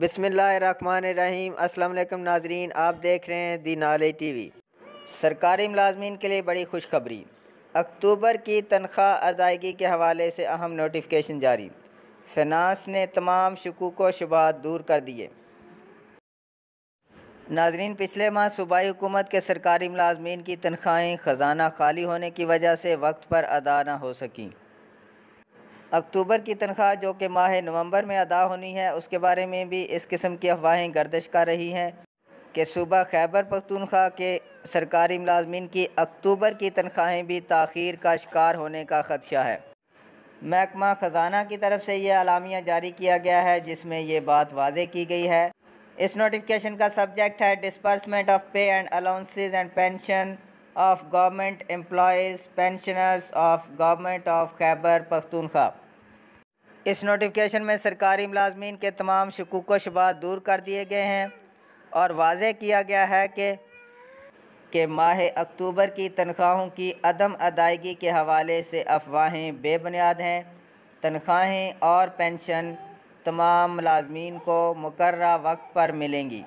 बसमीम अल्लाम नाजरीन आप देख रहे हैं दी नाले टी वी सरकारी मुलाजमीन के लिए बड़ी खुशखबरी अक्टूबर की तनख्वाह अदायगी के हवाले से अहम नोटिफिकेशन जारी फिनांस ने तमाम शकूक व शुबात दूर कर दिए नाजरीन पिछले माह सूबाई हुकूमत के सरकारी मुलाजमीन की तनख्वाहें ख़जाना खाली होने की वजह से वक्त पर अदा ना हो सकें अक्टूबर की तनख्वाह जो कि माह नवंबर में अदा होनी है उसके बारे में भी इस किस्म की अफवाहें गर्दिश कर रही हैं कि सूबह खैबर पख्तूनख्वा के सरकारी मुलाजमीन की अक्टूबर की तनख्वाहें भी तखीर का शिकार होने का खदशा है महकमा ख़जाना की तरफ से यह अलामिया जारी किया गया है जिसमें यह बात वाजे की गई है इस नोटिफिकेशन का सब्जेक्ट है disbursement of pay and allowances and pension of government employees pensioners of government of Khyber Pakhtunkhwa इस नोटिफिकेशन में सरकारी मुलाजमीन के तमाम शकूक शबात दूर कर दिए गए हैं और वाज किया गया है कि के माह अक्टूबर की तनख्वाहों की अदम अदायगी के हवाले से अफवाहें बेबुनियाद हैं तनख्वाहें और पेंशन तमाम मुलाजमीन को मुकर्रा वक्त पर मिलेंगी